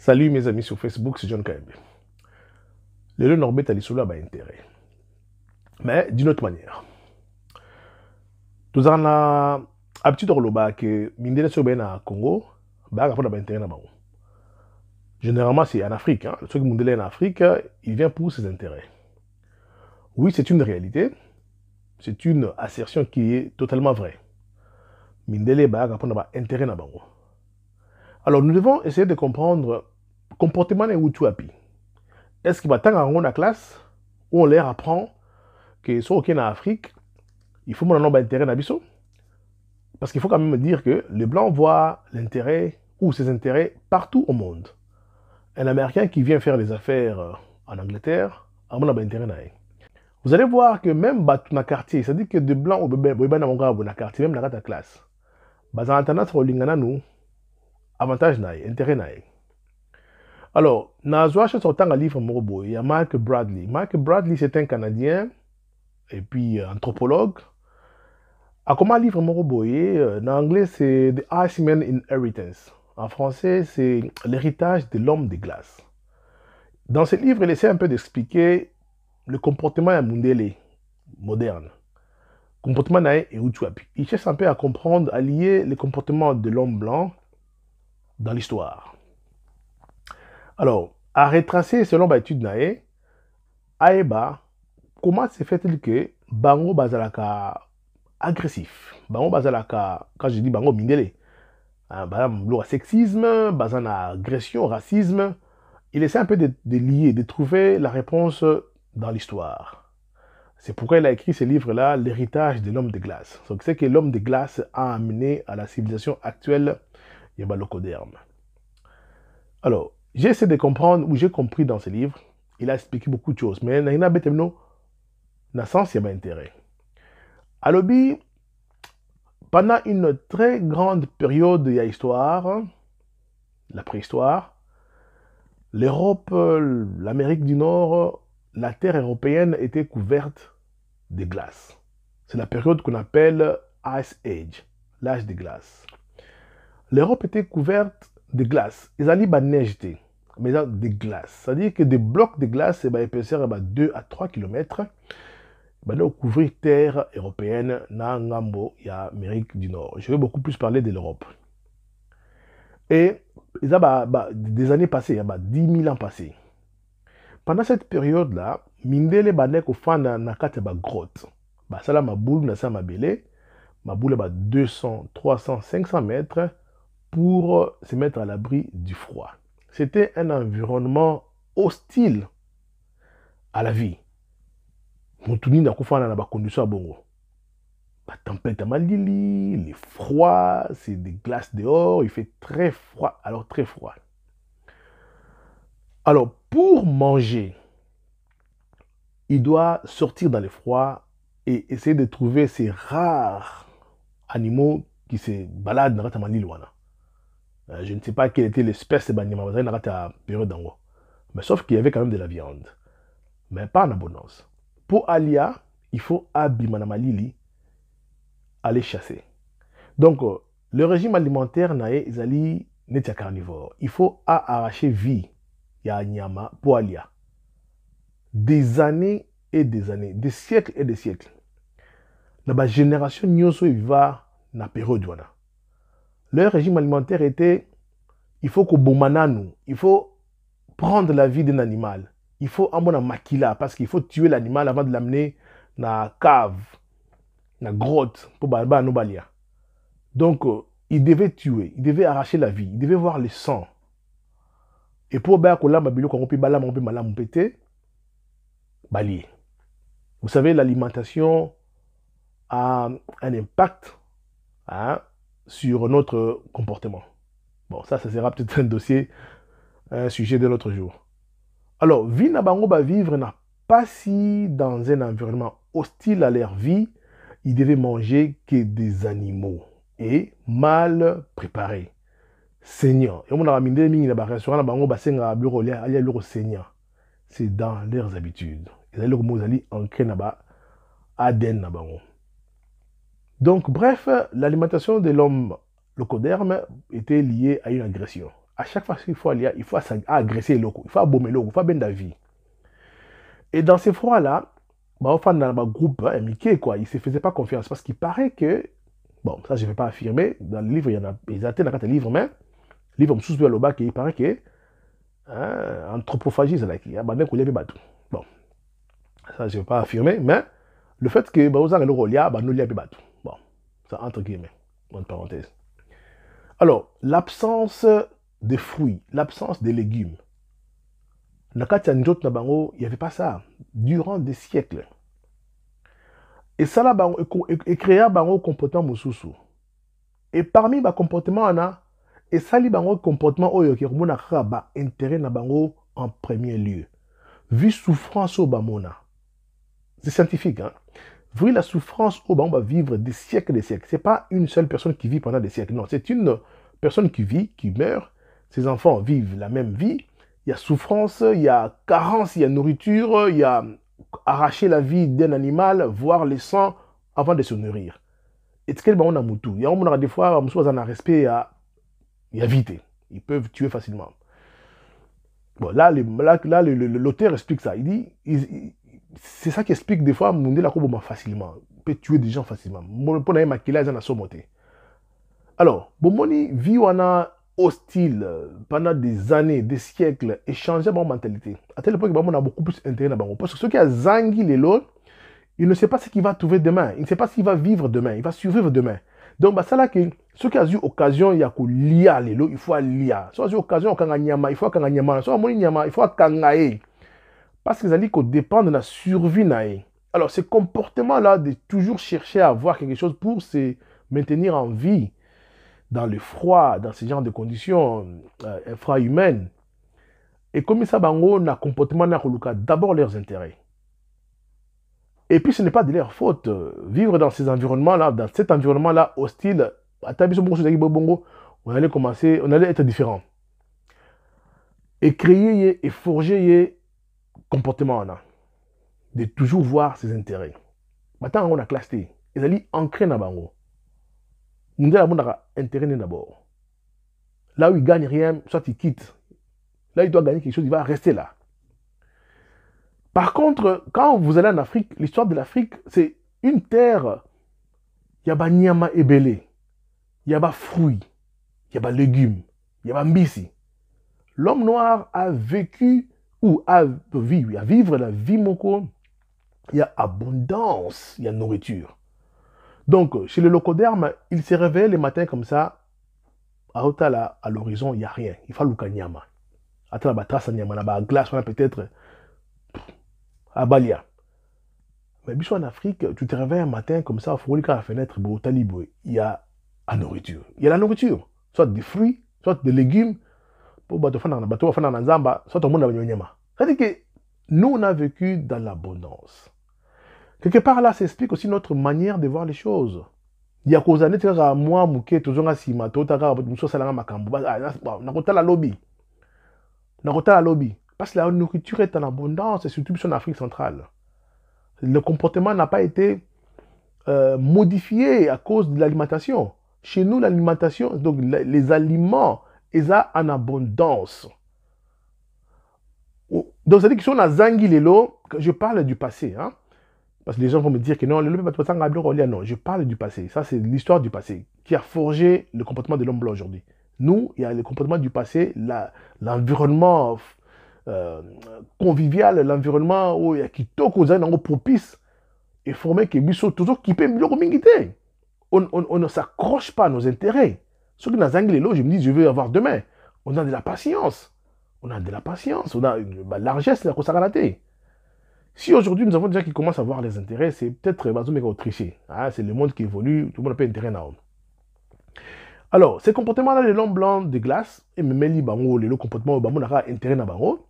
Salut mes amis sur Facebook, c'est John KMB. Le lieu à l'issue a intérêt. Mais d'une autre manière. Nous avons l'habitude de dire que Mindela sont en Congo, il bah, a intérêt là Généralement, c'est en Afrique. Hein. Le truc Mindela en Afrique, il vient pour ses intérêts. Oui, c'est une réalité. C'est une assertion qui est totalement vraie. Mindele a bah, intérêt là Alors, nous devons essayer de comprendre comportement Est-ce qu'il va batanga yango la classe où on leur apprend que, on est en afrique il faut pas d'intérêt na biso parce qu'il faut quand même dire que les blancs voient l'intérêt ou ses intérêts partout au monde un américain qui vient faire des affaires euh, en Angleterre à mon na vous allez voir que même dans le quartier c'est à dire que de blanc boyeba na dans quartier même dans la classe ils ont tendance à avantage intérêt na alors, Nazwa sortant un livre Morbo, il y a Mark Bradley. Mark Bradley, c'est un Canadien et puis euh, anthropologue. À comment livre Morbo, en euh, anglais, c'est The Iceman Inheritance. En français, c'est L'héritage de l'homme de glace. Dans ce livre, il essaie un peu d'expliquer le comportement à Mundele moderne. Comportement naïf et Il cherche un peu à comprendre, à lier le comportement de l'homme blanc dans l'histoire. Alors, à retracer selon l'étude nae, comment se fait-il que bango bazalaka agressif, bango bazalaka quand je dis bango mindele, hein, le sexisme, Bazana agression, racisme, il essaie un peu de, de lier, de trouver la réponse dans l'histoire. C'est pourquoi il a écrit ce livre-là, L'héritage de l'homme de glace. Donc c'est que l'homme de glace a amené à la civilisation actuelle Yabalokoderme. Alors, j'essaie de comprendre ou j'ai compris dans ce livre. Il a expliqué beaucoup de choses, mais Naina Betemno n'a sens et intérêt. Alobi, pendant une très grande période de histoire, la préhistoire, l'Europe, l'Amérique du Nord, la terre européenne était couverte de glace. C'est la période qu'on appelle Ice Age, l'âge des glaces. L'Europe était couverte de glace. allaient ba neige te. Mais de glace. C'est-à-dire que des blocs de glace, et eh de ben, épaisseur 2 eh ben, à 3 km. Ba couvert couvrir terre européenne na ngambo Amérique du Nord. Je vais beaucoup plus parler de l'Europe. Et ils bah, bah, des années passées, il y a 10 000 ans passés. Pendant cette période-là, mindele banek fond, na kati eh ba ben, grotte. Basala ma boule na sa ma 200, 300, 500 mètres pour se mettre à l'abri du froid. C'était un environnement hostile à la vie. Mutuni na kufana na à bongo. La tempête à Malili, les froids, c'est des glaces dehors, il fait très froid, alors très froid. Alors pour manger, il doit sortir dans le froid et essayer de trouver ces rares animaux qui se baladent dans la Malili euh, je ne sais pas quelle était l'espèce de banyama, la euh, période Mais sauf qu'il y avait quand même de la viande. Mais pas en abondance. Pour Alia, il faut aller chasser. Donc, euh, le régime alimentaire nae pas carnivore. Il faut arracher vie ya nyama pour Alia. Des années et des années, des siècles et des siècles. La génération nyoso pas na période leur régime alimentaire était, il faut que nous, il faut prendre la vie d'un animal. Il faut amona makila parce qu'il faut tuer l'animal avant de l'amener dans la cave, dans la grotte pour Donc euh, il devait tuer, il devait arracher la vie, il devait voir le sang. Et pour Bakola, Babilo, quand on peut balam, on peut malam, pété, balier. Vous savez, l'alimentation a un impact hein, sur notre comportement. Bon, ça, ça sera peut-être un dossier, un sujet de l'autre jour. Alors, Vinabangoba vivre n'a pas si dans un environnement hostile à leur vie, ils devaient manger que des animaux et mal préparés. Seigneur. Et on bah, a ramené C'est dans leurs habitudes. Ils donc, bref, l'alimentation de l'homme locoderme était liée à une agression. À chaque fois qu'il faut aller, il faut agresser l'homme, il faut abommer l'homme, il faut bien la vie. Et dans ces fois-là, bah, enfin, dans ma groupe, hein, quoi, il ne se faisait pas confiance parce qu'il paraît que, bon, ça je ne vais pas affirmer, dans le livre, il y en a, ils atteignent dans le livre, mais, le livre sous à bac, il paraît que, hein, anthropophagie, c'est là, qui a bandé qu'on Bon, ça je ne vais pas affirmer, mais, le fait que, bah, aux gens, ils ont bateau entre guillemets, en parenthèse Alors, l'absence de fruits, l'absence de légumes. il n'y avait pas ça. Durant des siècles. Et ça, là, et créa un comportement Et parmi les comportements, on a, et ça, bango comportement, oyo, qui remonte un bah, intérêt en premier lieu. Vu souffrance au bamona. C'est scientifique, hein. Vous la souffrance, oh on va vivre des siècles et des siècles. Ce n'est pas une seule personne qui vit pendant des siècles. Non, c'est une personne qui vit, qui meurt. Ses enfants vivent la même vie. Il y a souffrance, il y a carence, il y a nourriture, il y a arracher la vie d'un animal, voir le sang, avant de se nourrir. Et ce y a moutou. Il y a des fois, on a un respect à éviter. Ils peuvent tuer facilement. Bon, là, l'auteur explique ça. Il dit, c'est ça qui explique des fois que la facilement. peut tuer des gens facilement. mon la Makila, des en sont Alors, Bomoni vit hostile euh, pendant des années, des siècles, et changer ma mentalité. À point époque, on a beaucoup plus intérêt à bas Parce que ceux qui ont Zangi les il ne savent pas ce qu'ils vont trouver demain. Ils ne savent pas s'il vont vivre demain. Ils vont survivre demain. Donc, bah, ça là, que, ceux qui ont eu occasion, il y a l'IA, il faut l'IA. soit ont eu occasion, il faut il faut il faut il faut parce qu'ils allaient qu'on dépend de la survie Alors, ce comportement-là de toujours chercher à avoir quelque chose pour se maintenir en vie dans le froid, dans ce genre de conditions euh, infra-humaines, et comme ça, bango na comportement na d'abord leurs intérêts. Et puis, ce n'est pas de leur faute. Euh, vivre dans ces environnements-là, dans cet environnement-là hostile, on allait commencer, on allait être différent. Et créer et forger comportement de toujours voir ses intérêts on on classé. Ils te ancrer ancré na bango mundele abondaka intérêt d'abord là où il gagne rien soit il quitte là il doit gagner quelque chose il va rester là par contre quand vous allez en Afrique l'histoire de l'Afrique c'est une terre il y a ba il y a fruits il y a ba légumes il y a ba mbisi l'homme noir a vécu ou à vivre la vie moko, il y a abondance, il y a nourriture. Donc, chez le locoderme, il se réveille le matin comme ça, à à l'horizon, il n'y a rien. Il faut l'oukanyama. Attends, la trace nyama, la glace, on a peut-être à Balia. Mais es en Afrique, tu te réveilles un matin comme ça, il à la fenêtre, il y a la nourriture. Il y a la nourriture, soit des fruits, soit des légumes, c'est-à-dire que nous on a vécu dans l'abondance quelque part là s'explique aussi notre manière de voir les choses il y a cause moi zonga sima bah, ah, lobby lobby parce que la nourriture est en abondance et surtout sur l'Afrique centrale le comportement n'a pas été euh, modifié à cause de l'alimentation. Chez nous, l'alimentation, donc les aliments ça, en abondance. Donc, c'est-à-dire que si on a zangi lelo, je parle du passé, hein? Parce que les gens vont me dire que non, le ah, non, je parle du passé. Ça, c'est l'histoire du passé qui a forgé le comportement de l'homme blanc aujourd'hui. Nous, il y a le comportement du passé, l'environnement euh, convivial, l'environnement où il y a qui propice et formé, que biso toujours qui peut mingi On ne s'accroche pas à nos intérêts. Ceux que n'ont pas les je me dis, je veux avoir demain. On a de la patience. On a de la patience. On a une bah, largesse, la raté. Si aujourd'hui, nous avons déjà qui commencent à avoir des intérêts, c'est peut-être parce qui a triché. Ah, c'est le monde qui évolue, tout le monde pas intérêt à homme. Alors, ces comportements-là, les l'homme blanc de glace, et même les bango, les comportements, bango, n'aura intérêt à bango.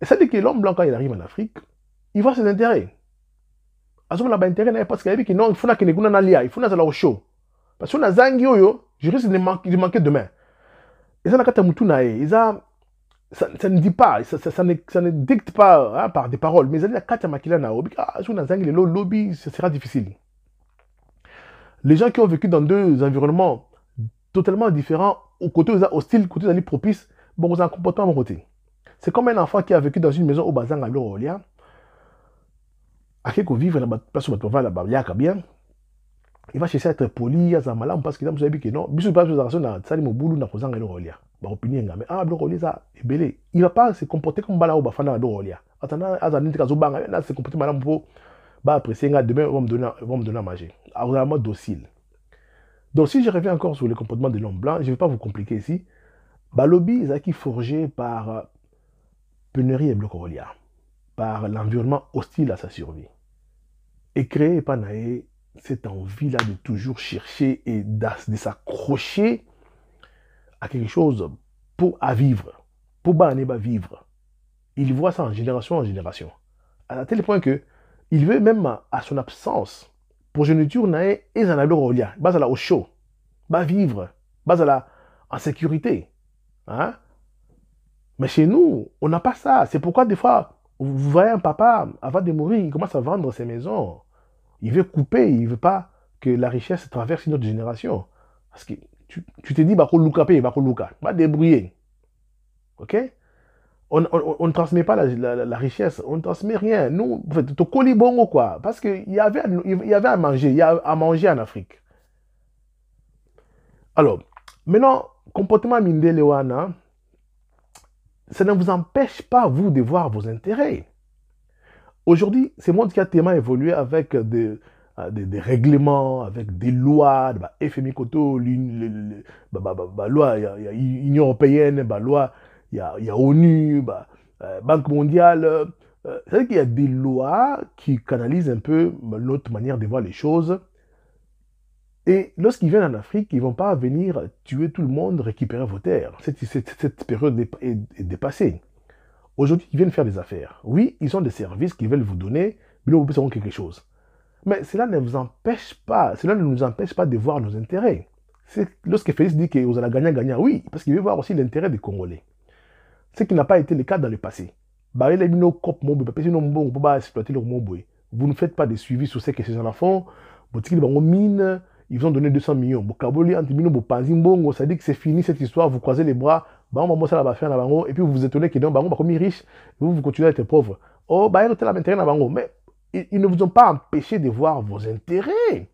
Et ça dire que l'homme blanc, quand il arrive en Afrique, il voit ses intérêts. n'a pas intérêt, parce qu'il dit a non, il faut qu'il y ait un alia, il faut qu'il y ait un show. Parce qu'on a zangi, je risque de manquer, de manquer demain. Ça, ça ne dit pas, ça, ça, ça ne, dicte pas hein, par des paroles, mais ah, le lobby, ce sera difficile. Les gens qui ont vécu dans deux environnements totalement différents, au côté hostile, côté propice, bon, ont un comportement mon côté. C'est comme un enfant qui a vécu dans une maison au bazar à l'Orolia, à qui vivre là-bas, là-bas, il y a bien, il va chercher à être poli à sa malamu parce que zambi que non biso pas ça na boulot mobulu na kozanga le rolia ba opinion mais ah bloko ça ebele il va pas se comporter comme bala ba fana le rolia atana ce nit kazo Il va se comporter malamu pour ba apprécier nga demain vont me donner vont me donner à manger ah, vraiment docile donc si je reviens encore sur le comportement de l'homme blanc je vais pas vous compliquer ici bah lobby qui forgé par euh, pénurie et bloc rolia par l'environnement hostile à sa survie et créé par Naé cette envie-là de toujours chercher et de s'accrocher à quelque chose pour à vivre, pour ne pas vivre. Il voit ça en génération en génération. À tel point que il veut même à son absence, pour pour à et il rolia, base à la au chaud, bas vivre, base à la en sécurité. Hein? Mais chez nous, on n'a pas ça. C'est pourquoi des fois, vous voyez un papa, avant de mourir, il commence à vendre ses maisons. Il veut couper, il ne veut pas que la richesse traverse une autre génération. Parce que tu, tu te dis, bah, bah, va débrouiller. Ok on, ne transmet pas la, richesse, on ne transmet rien. Nous, en fait, ton colis ou quoi. Parce qu'il y avait, y avait à manger, il y a à manger en Afrique. Alors, maintenant, comportement mindelewana, ça ne vous empêche pas, vous, de voir vos intérêts. Aujourd'hui, ce monde qui a tellement évolué avec des, euh, des, règlements, avec des lois, FMI coto l'Union Union européenne, loi, il y a, ONU, Banque mondiale. Euh, C'est-à-dire qu'il y a des lois qui canalisent un peu bah, notre manière de voir les choses. Et lorsqu'ils viennent en Afrique, ils ne vont pas venir tuer tout le monde, récupérer vos terres. Cette, cette, période est dépassée. Aujourd'hui, ils viennent faire des affaires. Oui, ils ont des services qu'ils veulent vous donner, mais nous vous pouvez quelque chose. Mais cela ne vous empêche pas, cela ne nous empêche pas de voir nos intérêts. C'est lorsque Félix dit que vous allez gagner, gagner, oui, parce qu'il veut voir aussi l'intérêt des Congolais. Ce qui n'a pas été le cas dans le passé. Vous ne faites pas de suivi sur ce que ces gens-là font. Ils vous ont donné 200 millions. Ça dit que c'est fini cette histoire, vous croisez les bras, faire et puis vous vous étonnez que donc bango bah, comme riches, vous vous continuez à être pauvre oh bah, mais ils, ne vous ont pas empêché de voir vos intérêts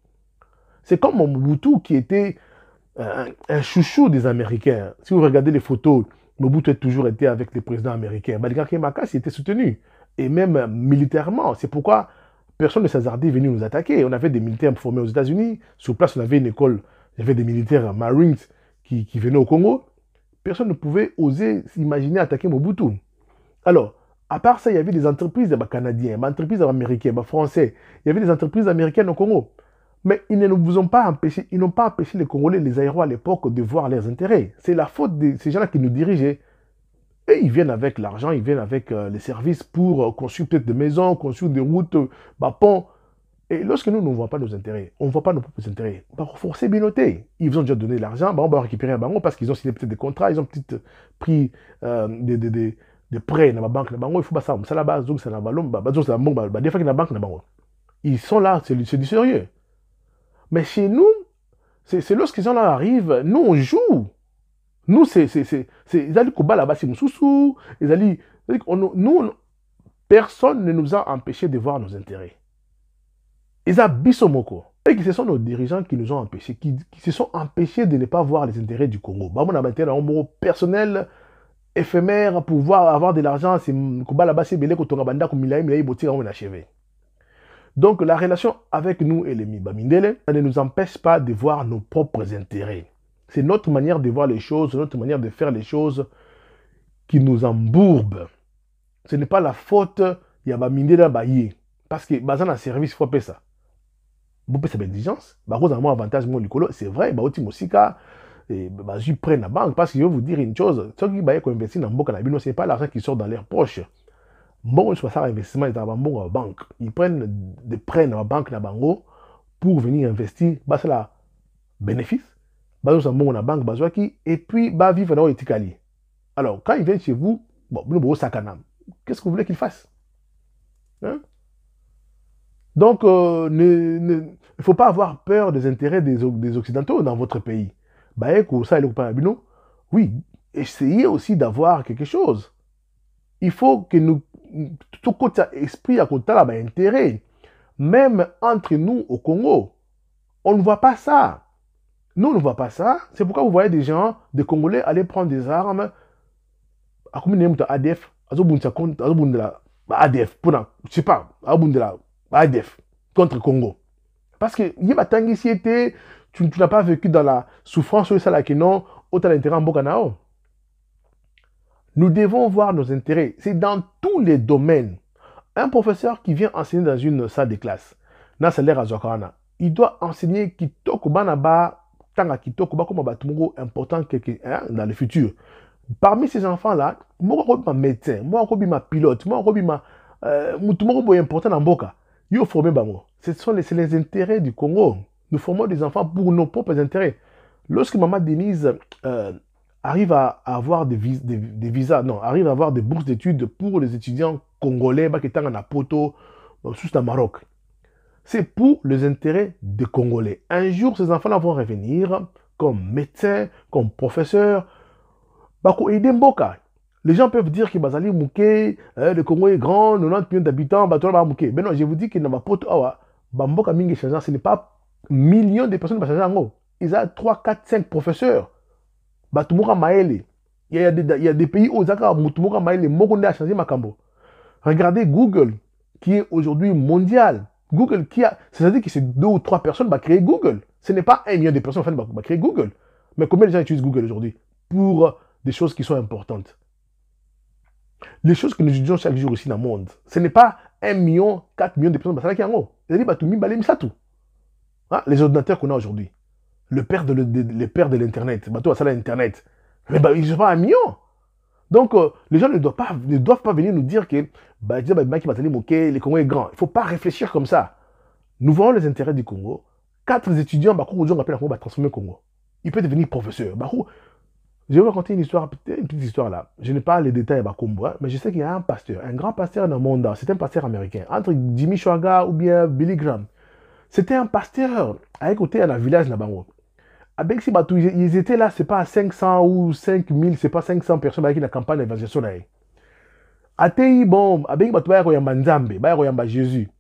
c'est comme Mobutu qui était un, chouchou des Américains. Si vous regardez les photos, Mobutu a toujours été avec les présidents américains. Balikaki il était soutenu, et même euh, militairement. C'est pourquoi personne ne s'hazardait de venir nous attaquer. On avait des militaires formés aux États-Unis. Sur place, on avait une école. Il y avait des militaires Marines qui, qui venaient au Congo personne ne pouvait oser s'imaginer attaquer Mobutu. Alors, à part ça, il y avait des entreprises bah, canadiennes, des bah, entreprises américaines, des bah, français. Il y avait des entreprises américaines au Congo. Mais ils ne vous ont pas empêché, ils n'ont pas empêché les Congolais, les aéros à l'époque, de voir leurs intérêts. C'est la faute de ces gens-là qui nous dirigeaient. Et ils viennent avec l'argent, ils viennent avec euh, les services pour euh, construire peut-être des maisons, construire des routes, des euh, ponts. Et lorsque nous, nous ne voyons pas nos intérêts, on ne voit pas nos propres intérêts, on va renforcer Binoté. Ils ont déjà donné l'argent, bah on va récupérer un bango parce qu'ils ont signé peut-être des contrats, ils ont peut-être pris euh, des, des, des, des, prêts dans la banque. Bango, il faut pas ça. Ça là-bas, donc c'est la banque, des fois qu'il y a la banque, Ils sont là, c'est c'est du sérieux. Mais chez nous, c'est c'est lorsqu'ils en arrivent, nous on joue. Nous, c'est. c'est c'est Ils allaient combat là-bas, c'est Nous, personne ne nous a empêchés de voir nos intérêts. Eza Bissomoko. Et que ce sont nos dirigeants qui nous ont empêchés, qui, se sont empêchés de ne pas voir les intérêts du Congo. Bah, on a un personnel, éphémère, pouvoir avoir de l'argent, c'est on achevé. Donc la relation avec nous et les Mibamindele ne nous empêche pas de voir nos propres intérêts. C'est notre manière de voir les choses, notre manière de faire les choses qui nous embourbe. Ce n'est pas la faute de Baye. Parce que Bazan un service, il faut ça bopesa baindigence a bah, mwa avantage moko likolo c'est vrai bauti mosika bazwi bah, prennent la banque parce que je veux vous dire une chose ceux qui baye koinvestir dans la banque, bino c'est pas l'argent qui sort dans leur poche mbongo nyonso basalaka investissement dans bambongo ya banque ils prennent de prêts la banque la bango pour venir investir bah, c'est la bénéfice bazosa mbongo na banque qui et puis bavivre vivre dans etikali alors quand ils viennent chez vous bon bino bozosakana qu'est ce que vous voulez qu'ils fassent hein? Donc, euh, il ne faut pas avoir peur des intérêts des, Occidentaux dans votre pays. Oui, essayez aussi d'avoir quelque chose. Il faut que nous, tout côté esprit à côté là, bah, intérêt. Même entre nous au Congo, on ne voit pas ça. Nous, on ne voit pas ça. C'est pourquoi vous voyez des gens, des Congolais, aller prendre des armes. À combien de ADF ADF, je sais pas, ADF contre Congo. Parce que y a tu, tu n'as pas vécu dans la souffrance, ça là qui non, autant d'intérêt en Bokanao. Nous devons voir nos intérêts. C'est dans tous les domaines. Un professeur qui vient enseigner dans une salle de classe, dans salaire à il doit enseigner qu'il ba Tanga comme important hein, dans le futur. Parmi ces enfants-là, moi, je suis médecin, moi, je ma pilote, moi, je suis important dans Boka. Yo formé Bango. Ce sont les, intérêts du Congo. Nous formons des enfants pour nos propres intérêts. Lorsque Maman Denise euh, arrive à, avoir des, des, visas, non, arrive à avoir des bourses d'études pour les étudiants congolais, qui en apoto sous le Maroc. C'est pour les intérêts des Congolais. Un jour, ces enfants-là vont revenir comme médecins, comme professeurs. Bako Mboka, les gens peuvent dire que Bazali hein, le Congo est grand, 90 millions d'habitants, Batola Mais non, je vous dis que dans pas de hein. Bamboka ce n'est pas millions de personnes qui ont Ils ont 3, 4, 5 professeurs. Batumura Maele. Il y, a des, il y a des pays où Zaka Mutumura Maele, Mokonde a changé Makambo. Regardez Google, qui est aujourd'hui mondial. Google qui a. C'est-à-dire que c'est deux ou trois personnes qui ont créé Google. Ce n'est pas un million de personnes qui ont créé Google. Mais combien de gens utilisent Google aujourd'hui pour des choses qui sont importantes les choses que nous étudions chaque jour aussi dans le monde, ce n'est pas 1 million, 4 millions de personnes, c'est qui en hein, Les ordinateurs qu'on a aujourd'hui, le père de, l'Internet, bateau à l'Internet, mais bah, ils ne sont pas un million. Donc, euh, les gens ne doivent, pas, ne doivent pas venir nous dire que bah, bah le Congo est grand. Il ne faut pas réfléchir comme ça. Nous voyons les intérêts du Congo. Quatre étudiants, bah, transformer le Congo. Il peut devenir professeur. Je vais vous raconter une petite histoire là. Je n'ai pas les détails à hein, mais je sais qu'il y a un pasteur, un grand pasteur dans le monde, hein, c'est un pasteur américain, entre Jimmy Chouaga ou bien Billy Graham. C'était un pasteur à côté à la village là-bas. ils étaient là, c'est pas 500 ou 5000, c'est pas 500 personnes avec la campagne d'évangélisation là. Atei, bon, à Bexi Batou, il y a Nzambe, il y a Jésus.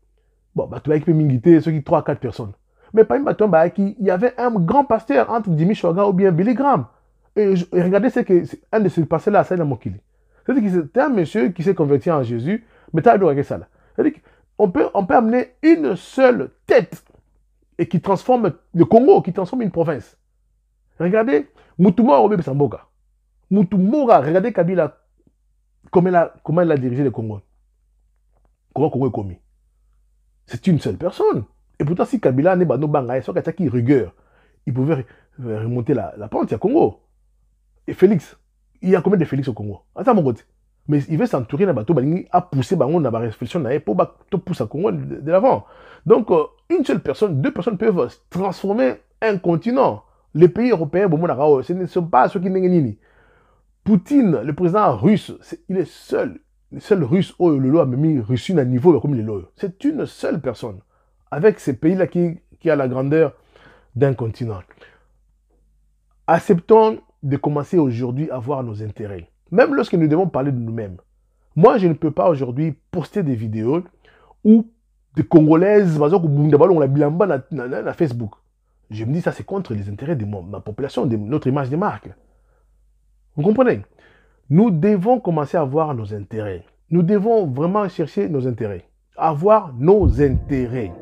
Bon, Batou, il peut un ceux qui 3 4 personnes. Mais pas une Batou, il y avait un grand pasteur entre Jimmy Swaga ou bien Billy Graham. Et, regardez ce que un de ces passés-là, cest à c'était un monsieur qui s'est converti en Jésus, mais t'as adoré ça là. C'est-à-dire qu'on peut, on peut amener une seule tête et qui transforme le Congo, qui transforme une province. Regardez, Mutumora regardez Kabila, comment il a, comment il a dirigé le Congo. Congo est commis. C'est une seule personne. Et pourtant, si Kabila n'est pas nos bangs, il y a rigueur. Il pouvait remonter la, la pente, il Congo. Félix, il y a combien de Félix au Congo Attends mon côté. Mais il veut s'entourer d'un bateau, à pousser Bango dans la réflexion pour pousser le Congo de l'avant. Donc, euh, une seule personne, deux personnes peuvent transformer un continent. Les pays européens, bon ce ne sont pas ceux qui n'ont Poutine, le président russe, il est seul. Le seul russe, au oh, le loi a mis Russie à niveau comme les lois. C'est une seule personne. Avec ces pays-là qui, qui a la grandeur d'un continent. Acceptons de commencer aujourd'hui à voir nos intérêts. Même lorsque nous devons parler de nous-mêmes. Moi, je ne peux pas aujourd'hui poster des vidéos ou des Congolaises, par exemple, on la bilamba na Facebook. Je me dis, ça, c'est contre les intérêts de ma population, de notre image de marques. Vous comprenez Nous devons commencer à voir nos intérêts. Nous devons vraiment chercher nos intérêts. Avoir nos intérêts.